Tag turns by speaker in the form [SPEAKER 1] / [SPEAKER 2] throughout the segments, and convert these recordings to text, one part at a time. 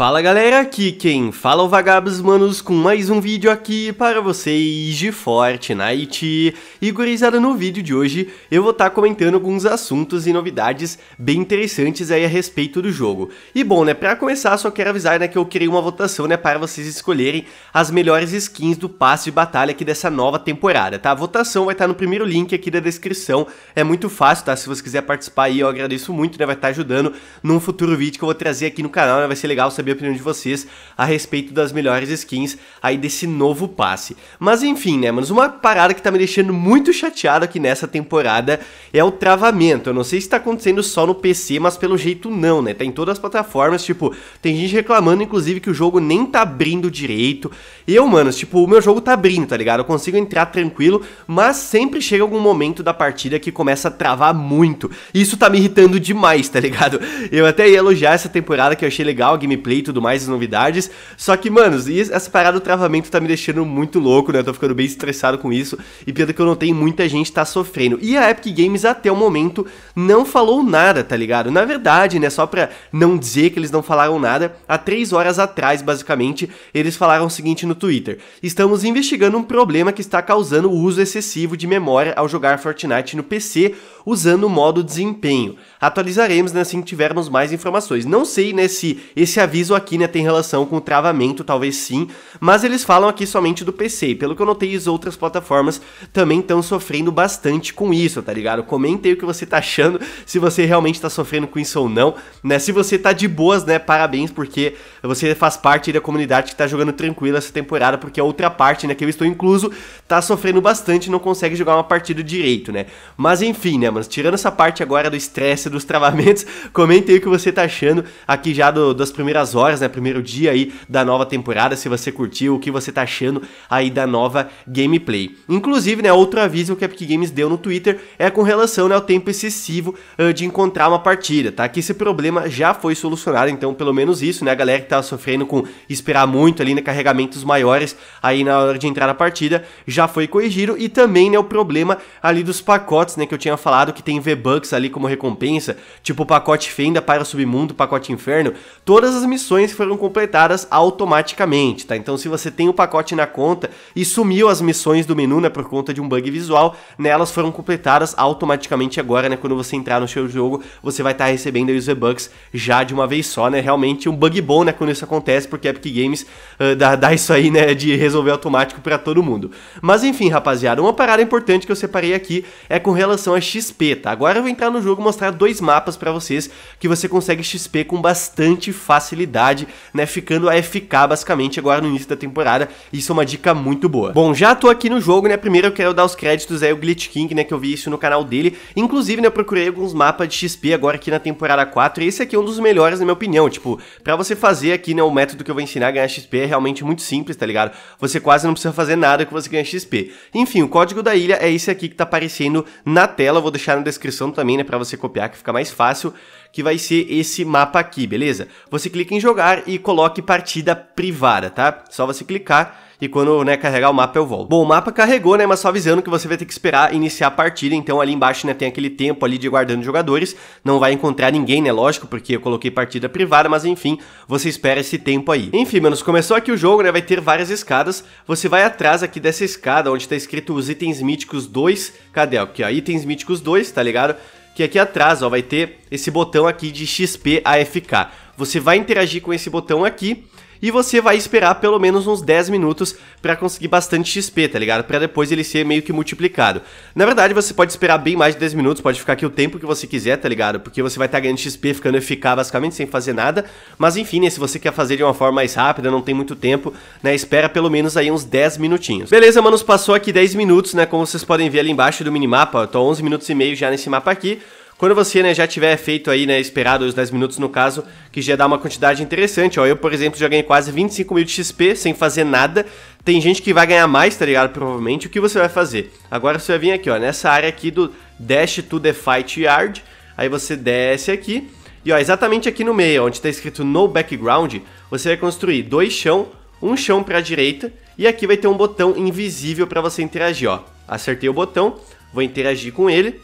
[SPEAKER 1] Fala galera, aqui quem fala é o Vagabos Manos com mais um vídeo aqui para vocês de Fortnite. E gurizada, no vídeo de hoje eu vou estar tá comentando alguns assuntos e novidades bem interessantes aí a respeito do jogo. E bom, né, para começar só quero avisar né, que eu criei uma votação né, para vocês escolherem as melhores skins do passe de batalha aqui dessa nova temporada, tá? A votação vai estar tá no primeiro link aqui da descrição, é muito fácil, tá? Se você quiser participar aí eu agradeço muito, né, vai estar tá ajudando num futuro vídeo que eu vou trazer aqui no canal, né, vai ser legal saber saber a opinião de vocês a respeito das melhores skins aí desse novo passe. Mas enfim, né, mas uma parada que tá me deixando muito chateado aqui nessa temporada é o travamento. Eu não sei se tá acontecendo só no PC, mas pelo jeito não, né? Tá em todas as plataformas, tipo, tem gente reclamando, inclusive, que o jogo nem tá abrindo direito. e Eu, mano tipo, o meu jogo tá abrindo, tá ligado? Eu consigo entrar tranquilo, mas sempre chega algum momento da partida que começa a travar muito. Isso tá me irritando demais, tá ligado? Eu até ia elogiar essa temporada que eu achei legal a gameplay e tudo mais, as novidades. Só que, mano, essa parada do travamento tá me deixando muito louco, né? Eu tô ficando bem estressado com isso. E pelo que eu notei, muita gente tá sofrendo. E a Epic Games, até o momento, não falou nada, tá ligado? Na verdade, né? Só pra não dizer que eles não falaram nada, há três horas atrás, basicamente, eles falaram o seguinte no Twitter: Estamos investigando um problema que está causando o uso excessivo de memória ao jogar Fortnite no PC usando o modo desempenho. Atualizaremos, né? Assim que tivermos mais informações. Não sei, né? Se esse aviso analiso aqui, né, tem relação com o travamento, talvez sim, mas eles falam aqui somente do PC. E pelo que eu notei, as outras plataformas também estão sofrendo bastante com isso, tá ligado? Comente aí o que você tá achando, se você realmente tá sofrendo com isso ou não, né? Se você tá de boas, né, parabéns, porque você faz parte da comunidade que tá jogando tranquila essa temporada, porque a outra parte, né, que eu estou incluso, tá sofrendo bastante, não consegue jogar uma partida direito, né? Mas enfim, né, mas tirando essa parte agora do estresse, dos travamentos, comente aí o que você tá achando aqui já do, das primeiras primeiras horas, né, primeiro dia aí da nova temporada, se você curtiu, o que você tá achando aí da nova gameplay. Inclusive, né, outro aviso que a Epic Games deu no Twitter é com relação né, ao tempo excessivo uh, de encontrar uma partida, tá? Que esse problema já foi solucionado, então pelo menos isso, né, a galera que tava sofrendo com esperar muito ali, né, carregamentos maiores aí na hora de entrar na partida, já foi corrigido e também, né, o problema ali dos pacotes, né, que eu tinha falado que tem V-Bucks ali como recompensa, tipo o pacote Fenda para o Submundo, pacote Inferno, todas as missões missões foram completadas automaticamente, tá? Então se você tem o pacote na conta e sumiu as missões do menu, né, por conta de um bug visual, né, elas foram completadas automaticamente agora, né, quando você entrar no seu jogo, você vai estar tá recebendo aí os bugs bucks já de uma vez só, né? Realmente um bug bom, né, quando isso acontece, porque Epic Games uh, dá, dá isso aí, né, de resolver automático para todo mundo. Mas enfim, rapaziada, uma parada importante que eu separei aqui é com relação a XP, tá? Agora eu vou entrar no jogo e mostrar dois mapas para vocês que você consegue XP com bastante facilidade qualidade, né? Ficando a FK basicamente agora no início da temporada. Isso é uma dica muito boa. Bom, já tô aqui no jogo, né? Primeiro eu quero dar os créditos aí é ao Glitch King, né? Que eu vi isso no canal dele. Inclusive, né? Eu procurei alguns mapas de XP agora aqui na temporada 4. E esse aqui é um dos melhores, na minha opinião. Tipo, pra você fazer aqui, né? O método que eu vou ensinar a ganhar XP é realmente muito simples, tá ligado? Você quase não precisa fazer nada que você ganha XP. Enfim, o código da ilha é esse aqui que tá aparecendo na tela. Eu vou deixar na descrição também, né? Pra você copiar que fica mais fácil que vai ser esse mapa aqui, beleza? Você clica em jogar e coloque partida privada, tá? Só você clicar e quando né, carregar o mapa eu volto. Bom, o mapa carregou, né, mas só avisando que você vai ter que esperar iniciar a partida, então ali embaixo né, tem aquele tempo ali de guardando jogadores, não vai encontrar ninguém, né, lógico, porque eu coloquei partida privada, mas enfim, você espera esse tempo aí. Enfim, menos começou aqui o jogo, né, vai ter várias escadas, você vai atrás aqui dessa escada, onde tá escrito os itens míticos 2, cadê? Aqui, ó, itens míticos 2, tá ligado? que aqui atrás ó, vai ter esse botão aqui de XP AFK. Você vai interagir com esse botão aqui e você vai esperar pelo menos uns 10 minutos para conseguir bastante XP, tá ligado? Para depois ele ser meio que multiplicado. Na verdade, você pode esperar bem mais de 10 minutos, pode ficar aqui o tempo que você quiser, tá ligado? Porque você vai estar tá ganhando XP ficando eficaz basicamente sem fazer nada, mas enfim, né, se você quer fazer de uma forma mais rápida, não tem muito tempo, né, espera pelo menos aí uns 10 minutinhos. Beleza, manos, passou aqui 10 minutos, né, como vocês podem ver ali embaixo do minimapa, eu tô 11 minutos e meio já nesse mapa aqui, quando você né, já tiver feito aí, né, esperado os 10 minutos no caso, que já dá uma quantidade interessante, ó. Eu, por exemplo, já ganhei quase 25 mil de XP sem fazer nada. Tem gente que vai ganhar mais, tá ligado? Provavelmente. O que você vai fazer? Agora você vai vir aqui, ó, nessa área aqui do Dash to the Fight Yard. Aí você desce aqui. E ó, exatamente aqui no meio, onde está escrito No Background, você vai construir dois chão, um chão para a direita, e aqui vai ter um botão invisível para você interagir, ó. Acertei o botão, vou interagir com ele.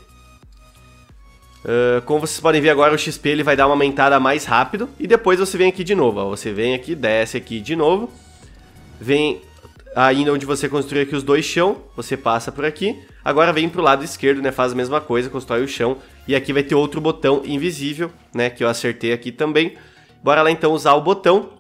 [SPEAKER 1] Ah, como vocês podem ver agora, o XP ele vai dar uma aumentada mais rápido. E depois você vem aqui de novo. Ó. Você vem aqui, desce aqui de novo. Vem ainda onde você construiu aqui os dois chão. Você passa por aqui. Agora vem para o lado esquerdo, né? Faz a mesma coisa, constrói o chão. E aqui vai ter outro botão invisível, né? Que eu acertei aqui também. Bora lá então usar o botão.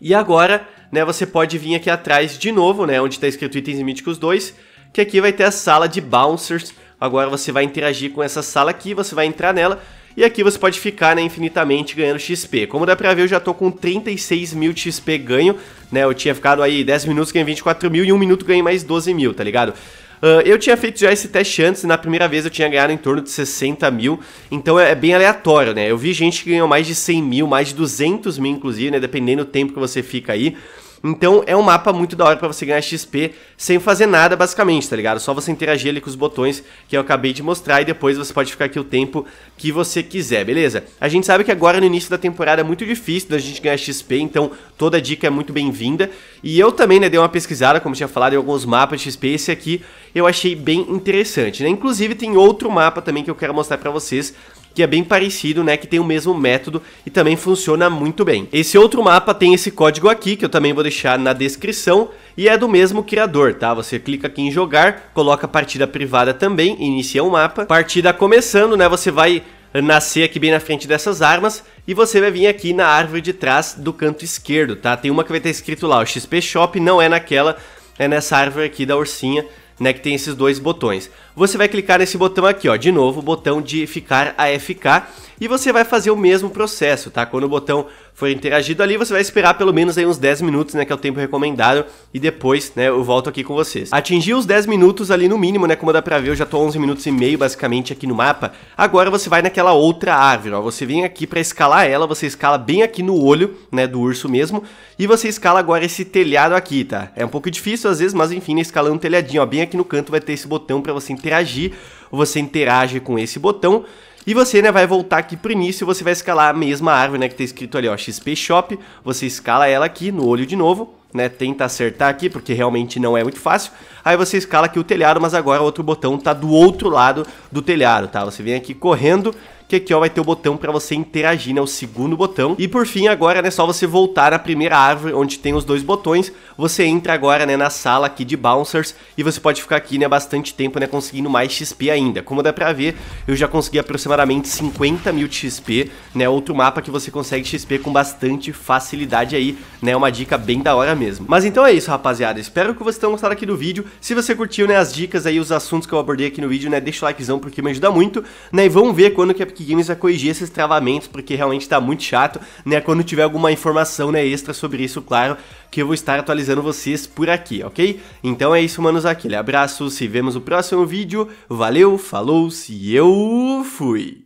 [SPEAKER 1] E agora, né? Você pode vir aqui atrás de novo, né? Onde está escrito itens míticos 2. Que aqui vai ter a sala de bouncers Agora você vai interagir com essa sala aqui, você vai entrar nela e aqui você pode ficar né, infinitamente ganhando XP. Como dá pra ver, eu já tô com 36 mil XP ganho, né? Eu tinha ficado aí 10 minutos, ganhei 24 mil e 1 minuto ganhei mais 12 mil, tá ligado? Uh, eu tinha feito já esse teste antes e na primeira vez eu tinha ganhado em torno de 60 mil, então é, é bem aleatório, né? Eu vi gente que ganhou mais de 100 mil, mais de 200 mil inclusive, né? Dependendo do tempo que você fica aí. Então é um mapa muito da hora para você ganhar XP sem fazer nada, basicamente, tá ligado? Só você interagir ali com os botões que eu acabei de mostrar e depois você pode ficar aqui o tempo que você quiser, beleza? A gente sabe que agora no início da temporada é muito difícil da gente ganhar XP, então toda dica é muito bem-vinda. E eu também, né, dei uma pesquisada, como tinha falado, em alguns mapas de XP, esse aqui eu achei bem interessante, né? Inclusive tem outro mapa também que eu quero mostrar para vocês que é bem parecido, né, que tem o mesmo método e também funciona muito bem. Esse outro mapa tem esse código aqui, que eu também vou deixar na descrição, e é do mesmo criador, tá? Você clica aqui em jogar, coloca partida privada também, inicia o um mapa. Partida começando, né, você vai nascer aqui bem na frente dessas armas e você vai vir aqui na árvore de trás do canto esquerdo, tá? Tem uma que vai estar escrito lá, o XP Shop, não é naquela, é nessa árvore aqui da ursinha, né, que tem esses dois botões. Você vai clicar nesse botão aqui, ó, de novo, botão de ficar AFK, e você vai fazer o mesmo processo, tá? Quando o botão for interagido ali, você vai esperar pelo menos aí uns 10 minutos, né, que é o tempo recomendado, e depois, né, eu volto aqui com vocês. Atingi os 10 minutos ali no mínimo, né, como dá pra ver, eu já tô 11 minutos e meio basicamente aqui no mapa. Agora você vai naquela outra árvore, ó, você vem aqui para escalar ela, você escala bem aqui no olho, né, do urso mesmo, e você escala agora esse telhado aqui, tá? É um pouco difícil às vezes, mas enfim, né, escalando um telhadinho, ó, bem aqui no canto vai ter esse botão para você interagir, você interage com esse botão e você, né, vai voltar aqui pro início, e você vai escalar a mesma árvore, né, que tá escrito ali, ó, XP Shop. Você escala ela aqui no olho de novo, né, tenta acertar aqui, porque realmente não é muito fácil. Aí você escala aqui o telhado, mas agora o outro botão tá do outro lado do telhado, tá? Você vem aqui correndo que aqui ó, vai ter o botão para você interagir, né, o segundo botão. E por fim, agora, né, só você voltar à primeira árvore onde tem os dois botões, você entra agora, né, na sala aqui de Bouncers e você pode ficar aqui, né, bastante tempo, né, conseguindo mais XP ainda. Como dá pra ver, eu já consegui aproximadamente 50 mil de XP, né, outro mapa que você consegue XP com bastante facilidade aí, né, é uma dica bem da hora mesmo. Mas então é isso, rapaziada, espero que vocês tenham gostado aqui do vídeo, se você curtiu, né, as dicas aí, os assuntos que eu abordei aqui no vídeo, né, deixa o likezão porque me ajuda muito, né, e vamos ver quando que a Epic Games a corrigir esses travamentos, porque realmente tá muito chato, né? Quando tiver alguma informação né, extra sobre isso, claro, que eu vou estar atualizando vocês por aqui, ok? Então é isso, manos, aquele abraço, se vemos no próximo vídeo, valeu, falou, se eu fui!